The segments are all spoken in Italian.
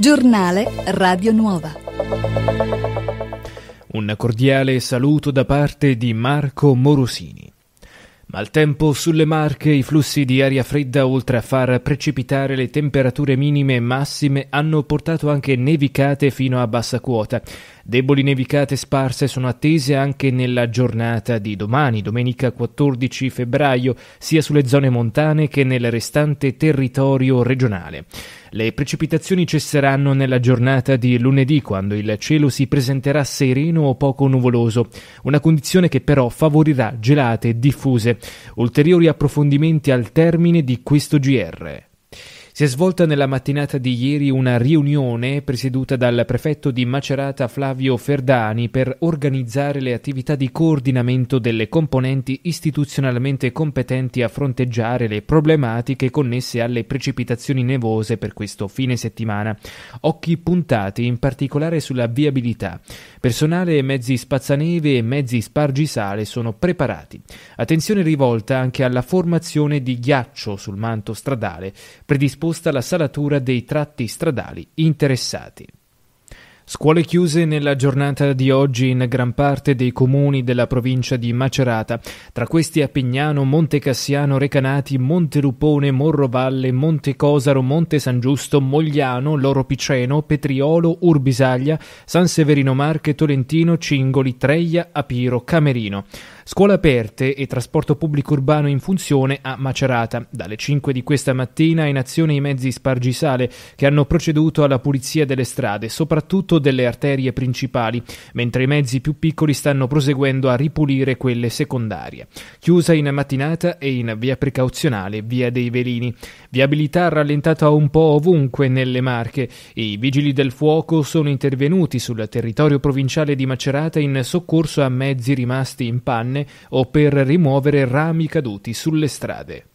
Giornale Radio Nuova. Un cordiale saluto da parte di Marco Morosini. Maltempo sulle Marche, i flussi di aria fredda oltre a far precipitare le temperature minime e massime hanno portato anche nevicate fino a bassa quota. Deboli nevicate sparse sono attese anche nella giornata di domani, domenica 14 febbraio, sia sulle zone montane che nel restante territorio regionale. Le precipitazioni cesseranno nella giornata di lunedì, quando il cielo si presenterà sereno o poco nuvoloso, una condizione che però favorirà gelate diffuse. Ulteriori approfondimenti al termine di questo GR. Si è svolta nella mattinata di ieri una riunione presieduta dal prefetto di Macerata Flavio Ferdani per organizzare le attività di coordinamento delle componenti istituzionalmente competenti a fronteggiare le problematiche connesse alle precipitazioni nevose per questo fine settimana. Occhi puntati in particolare sulla viabilità. Personale e mezzi spazzaneve e mezzi spargisale sono preparati. Attenzione rivolta anche alla formazione di ghiaccio sul manto stradale, predisposto esposta la salatura dei tratti stradali interessati. Scuole chiuse nella giornata di oggi in gran parte dei comuni della provincia di Macerata, tra questi a Pignano, Monte Cassiano, Recanati, Monte Monterupone, Morrovalle, Monte Cosaro, Monte San Giusto, Mogliano, Loro Piceno, Petriolo, Urbisaglia, San Severino Marche, Tolentino, Cingoli, Treia, Apiro, Camerino. Scuole aperte e trasporto pubblico urbano in funzione a Macerata. Dalle 5 di questa mattina in azione i mezzi spargisale che hanno proceduto alla pulizia delle strade, soprattutto soprattutto delle arterie principali, mentre i mezzi più piccoli stanno proseguendo a ripulire quelle secondarie. Chiusa in mattinata e in via precauzionale via dei Velini. Viabilità rallentata un po' ovunque nelle Marche. I vigili del fuoco sono intervenuti sul territorio provinciale di Macerata in soccorso a mezzi rimasti in panne o per rimuovere rami caduti sulle strade.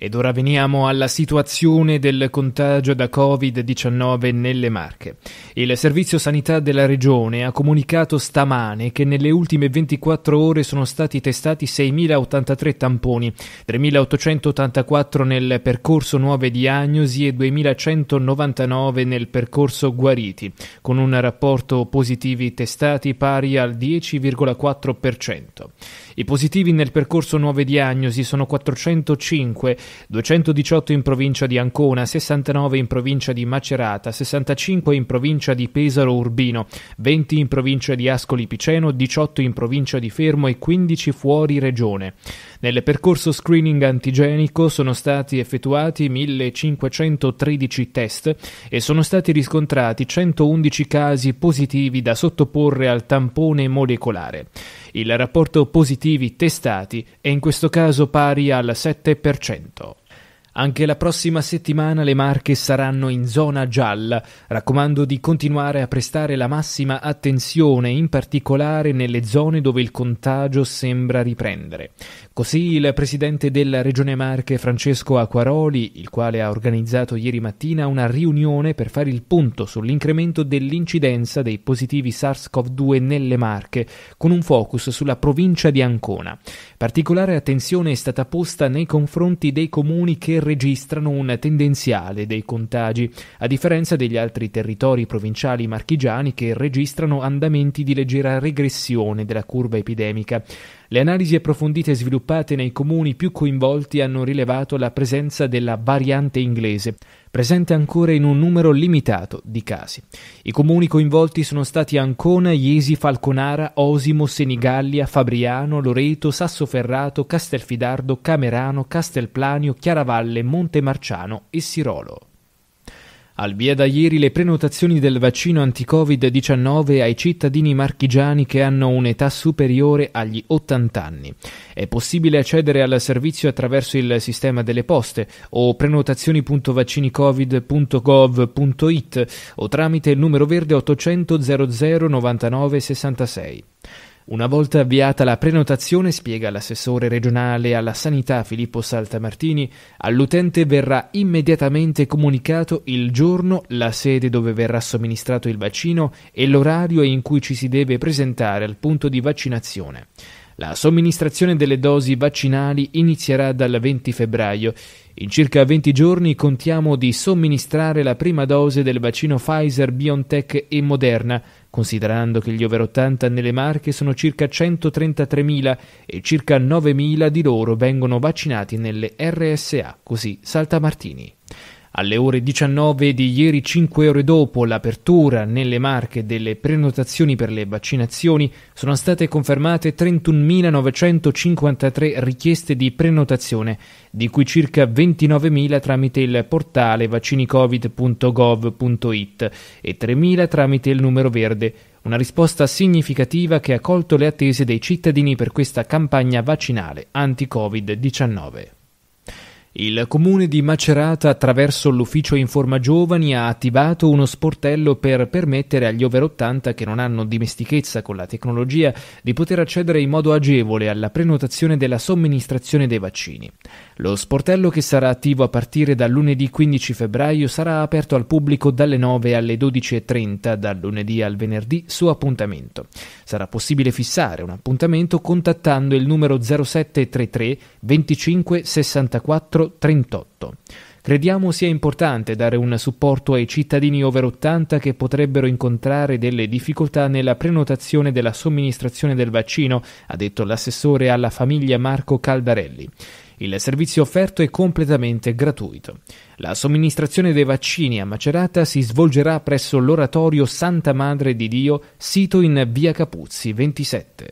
Ed ora veniamo alla situazione del contagio da Covid-19 nelle Marche. Il Servizio Sanità della Regione ha comunicato stamane che nelle ultime 24 ore sono stati testati 6.083 tamponi, 3.884 nel percorso nuove diagnosi e 2.199 nel percorso guariti, con un rapporto positivi testati pari al 10,4%. I positivi nel percorso nuove diagnosi sono 405, 218 in provincia di Ancona, 69 in provincia di Macerata, 65 in provincia di Pesaro Urbino, 20 in provincia di Ascoli Piceno, 18 in provincia di Fermo e 15 fuori regione. Nel percorso screening antigenico sono stati effettuati 1513 test e sono stati riscontrati 111 casi positivi da sottoporre al tampone molecolare. Il rapporto positivi testati è in questo caso pari al 7%. Anche la prossima settimana le Marche saranno in zona gialla. Raccomando di continuare a prestare la massima attenzione, in particolare nelle zone dove il contagio sembra riprendere. Così il presidente della Regione Marche Francesco Acquaroli, il quale ha organizzato ieri mattina una riunione per fare il punto sull'incremento dell'incidenza dei positivi SARS-CoV-2 nelle Marche, con un focus sulla provincia di Ancona. Particolare attenzione è stata posta nei confronti dei comuni che registrano un tendenziale dei contagi, a differenza degli altri territori provinciali marchigiani che registrano andamenti di leggera regressione della curva epidemica. Le analisi approfondite sviluppate nei comuni più coinvolti hanno rilevato la presenza della variante inglese, presente ancora in un numero limitato di casi. I comuni coinvolti sono stati Ancona, Iesi, Falconara, Osimo, Senigallia, Fabriano, Loreto, Sassoferrato, Castelfidardo, Camerano, Castelplanio, Chiaravalle, Montemarciano e Sirolo. Al via da ieri le prenotazioni del vaccino anti-Covid-19 ai cittadini marchigiani che hanno un'età superiore agli 80 anni. È possibile accedere al servizio attraverso il sistema delle poste o prenotazioni.vaccinicovid.gov.it o tramite il numero verde 800 00 99 66. Una volta avviata la prenotazione, spiega l'assessore regionale alla sanità Filippo Saltamartini, all'utente verrà immediatamente comunicato il giorno, la sede dove verrà somministrato il vaccino e l'orario in cui ci si deve presentare al punto di vaccinazione. La somministrazione delle dosi vaccinali inizierà dal 20 febbraio in circa 20 giorni contiamo di somministrare la prima dose del vaccino Pfizer, BioNTech e Moderna, considerando che gli over 80 nelle Marche sono circa 133.000 e circa 9.000 di loro vengono vaccinati nelle RSA, così Saltamartini. Alle ore 19 di ieri, 5 ore dopo l'apertura nelle marche delle prenotazioni per le vaccinazioni, sono state confermate 31.953 richieste di prenotazione, di cui circa 29.000 tramite il portale vaccinicovid.gov.it e 3.000 tramite il numero verde. Una risposta significativa che ha colto le attese dei cittadini per questa campagna vaccinale anti-Covid-19. Il comune di Macerata, attraverso l'ufficio Informa Giovani, ha attivato uno sportello per permettere agli over 80 che non hanno dimestichezza con la tecnologia di poter accedere in modo agevole alla prenotazione della somministrazione dei vaccini. Lo sportello, che sarà attivo a partire dal lunedì 15 febbraio, sarà aperto al pubblico dalle 9 alle 12.30, dal lunedì al venerdì, su appuntamento. Sarà possibile fissare un appuntamento contattando il numero 0733 25 64 38. Crediamo sia importante dare un supporto ai cittadini over 80 che potrebbero incontrare delle difficoltà nella prenotazione della somministrazione del vaccino, ha detto l'assessore alla famiglia Marco Caldarelli. Il servizio offerto è completamente gratuito. La somministrazione dei vaccini a Macerata si svolgerà presso l'oratorio Santa Madre di Dio, sito in via Capuzzi 27.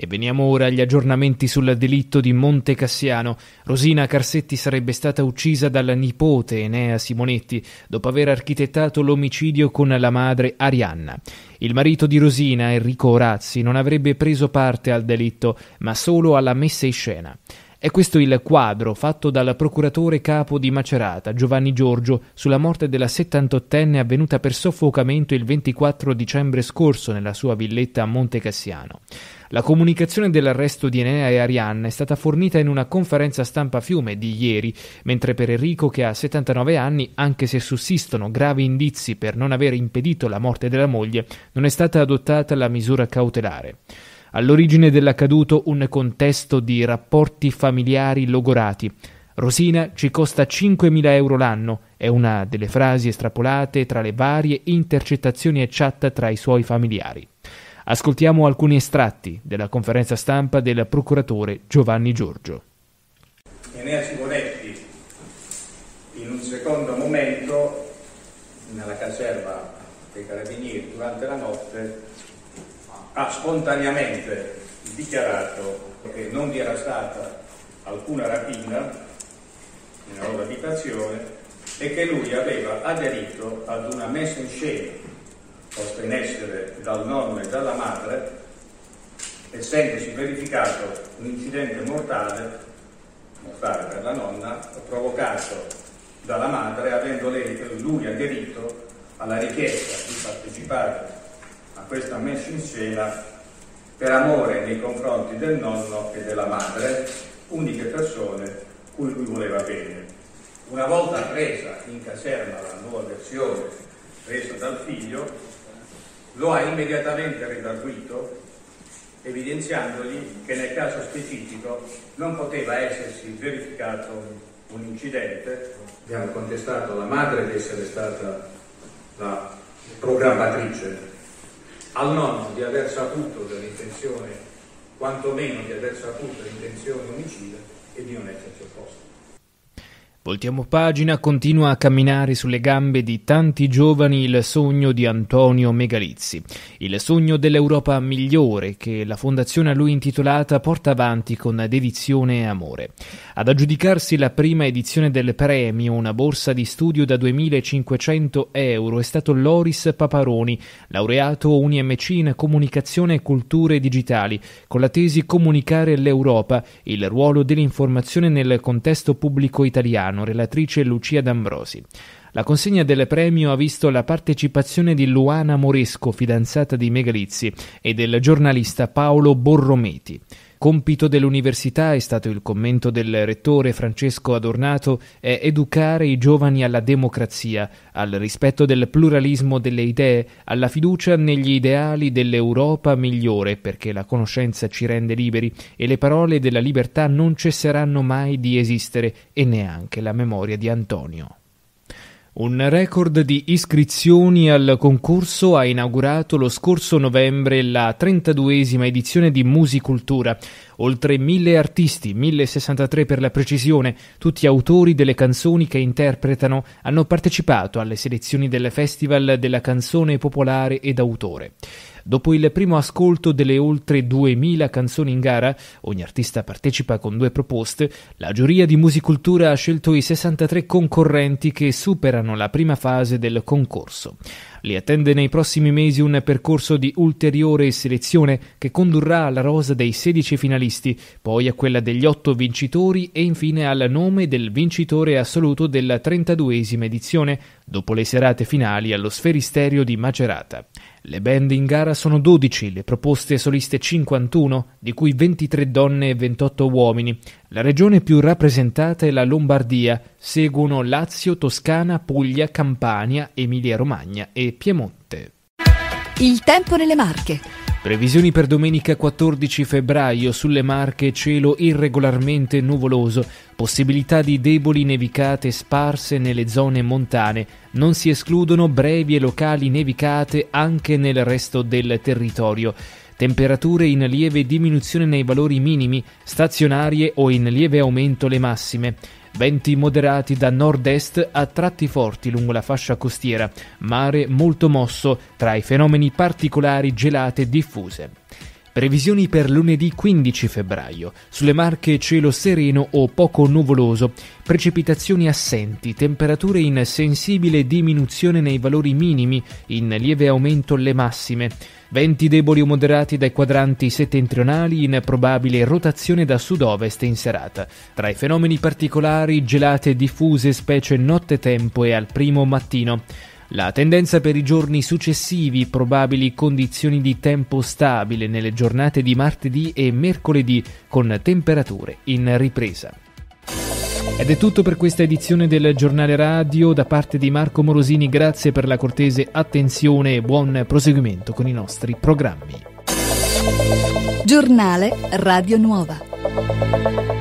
E veniamo ora agli aggiornamenti sul delitto di Monte Cassiano. Rosina Carsetti sarebbe stata uccisa dalla nipote Enea Simonetti dopo aver architettato l'omicidio con la madre Arianna. Il marito di Rosina, Enrico Orazzi, non avrebbe preso parte al delitto, ma solo alla messa in scena. È questo il quadro fatto dal procuratore capo di Macerata, Giovanni Giorgio, sulla morte della 78enne avvenuta per soffocamento il 24 dicembre scorso nella sua villetta a Monte Cassiano. La comunicazione dell'arresto di Enea e Arianna è stata fornita in una conferenza stampa fiume di ieri, mentre per Enrico, che ha 79 anni, anche se sussistono gravi indizi per non aver impedito la morte della moglie, non è stata adottata la misura cautelare. All'origine dell'accaduto un contesto di rapporti familiari logorati. Rosina ci costa 5.000 euro l'anno, è una delle frasi estrapolate tra le varie intercettazioni e chat tra i suoi familiari. Ascoltiamo alcuni estratti della conferenza stampa del procuratore Giovanni Giorgio. Enea Simonetti, in un secondo momento, nella caserma dei carabinieri, durante la notte, ha spontaneamente dichiarato che non vi era stata alcuna rapina nella loro abitazione e che lui aveva aderito ad una messa in scena posta in essere dal nonno e dalla madre, essendosi verificato un incidente mortale, mortale per la nonna, provocato dalla madre, avendo lei, lui aderito alla richiesta di partecipare questa messa in scena per amore nei confronti del nonno e della madre, uniche persone cui lui voleva bene. Una volta presa in caserma la nuova versione presa dal figlio, lo ha immediatamente redarguito evidenziandogli che nel caso specifico non poteva essersi verificato un incidente. Abbiamo contestato la madre di essere stata la programmatrice al nonno di aver saputo dell'intenzione, quantomeno di aver saputo l'intenzione omicida e di non esserci opposto. Voltiamo pagina, continua a camminare sulle gambe di tanti giovani il sogno di Antonio Megalizzi, il sogno dell'Europa migliore che la fondazione a lui intitolata porta avanti con dedizione e amore. Ad aggiudicarsi la prima edizione del premio, una borsa di studio da 2.500 euro, è stato Loris Paparoni, laureato UniMC in Comunicazione e Culture Digitali, con la tesi Comunicare l'Europa, il ruolo dell'informazione nel contesto pubblico italiano Milano, relatrice Lucia D'Ambrosi. La consegna del premio ha visto la partecipazione di Luana Moresco, fidanzata di Megalizzi, e del giornalista Paolo Borrometi. Compito dell'università, è stato il commento del rettore Francesco Adornato, è educare i giovani alla democrazia, al rispetto del pluralismo delle idee, alla fiducia negli ideali dell'Europa migliore, perché la conoscenza ci rende liberi e le parole della libertà non cesseranno mai di esistere e neanche la memoria di Antonio. Un record di iscrizioni al concorso ha inaugurato lo scorso novembre la 32esima edizione di Musicultura. Oltre mille artisti, 1063 per la precisione, tutti autori delle canzoni che interpretano, hanno partecipato alle selezioni del Festival della canzone popolare ed autore. Dopo il primo ascolto delle oltre 2000 canzoni in gara, ogni artista partecipa con due proposte, la giuria di musicultura ha scelto i 63 concorrenti che superano la prima fase del concorso. Li attende nei prossimi mesi un percorso di ulteriore selezione che condurrà alla rosa dei 16 finalisti, poi a quella degli 8 vincitori e infine al nome del vincitore assoluto della 32esima edizione, dopo le serate finali allo Sferisterio di Macerata. Le band in gara sono 12, le proposte soliste 51, di cui 23 donne e 28 uomini. La regione più rappresentata è la Lombardia, seguono Lazio, Toscana, Puglia, Campania, Emilia-Romagna e Piemonte. Il tempo nelle Marche. Previsioni per domenica 14 febbraio sulle Marche, cielo irregolarmente nuvoloso, possibilità di deboli nevicate sparse nelle zone montane, non si escludono brevi e locali nevicate anche nel resto del territorio. Temperature in lieve diminuzione nei valori minimi, stazionarie o in lieve aumento le massime. Venti moderati da nord-est a tratti forti lungo la fascia costiera, mare molto mosso tra i fenomeni particolari gelate diffuse. Previsioni per lunedì 15 febbraio. Sulle Marche cielo sereno o poco nuvoloso, precipitazioni assenti, temperature in sensibile diminuzione nei valori minimi, in lieve aumento le massime. Venti deboli o moderati dai quadranti settentrionali in probabile rotazione da sud-ovest in serata. Tra i fenomeni particolari gelate diffuse specie nottetempo e al primo mattino. La tendenza per i giorni successivi, probabili condizioni di tempo stabile nelle giornate di martedì e mercoledì con temperature in ripresa. Ed è tutto per questa edizione del giornale radio da parte di Marco Morosini, grazie per la cortese attenzione e buon proseguimento con i nostri programmi. Giornale Radio Nuova.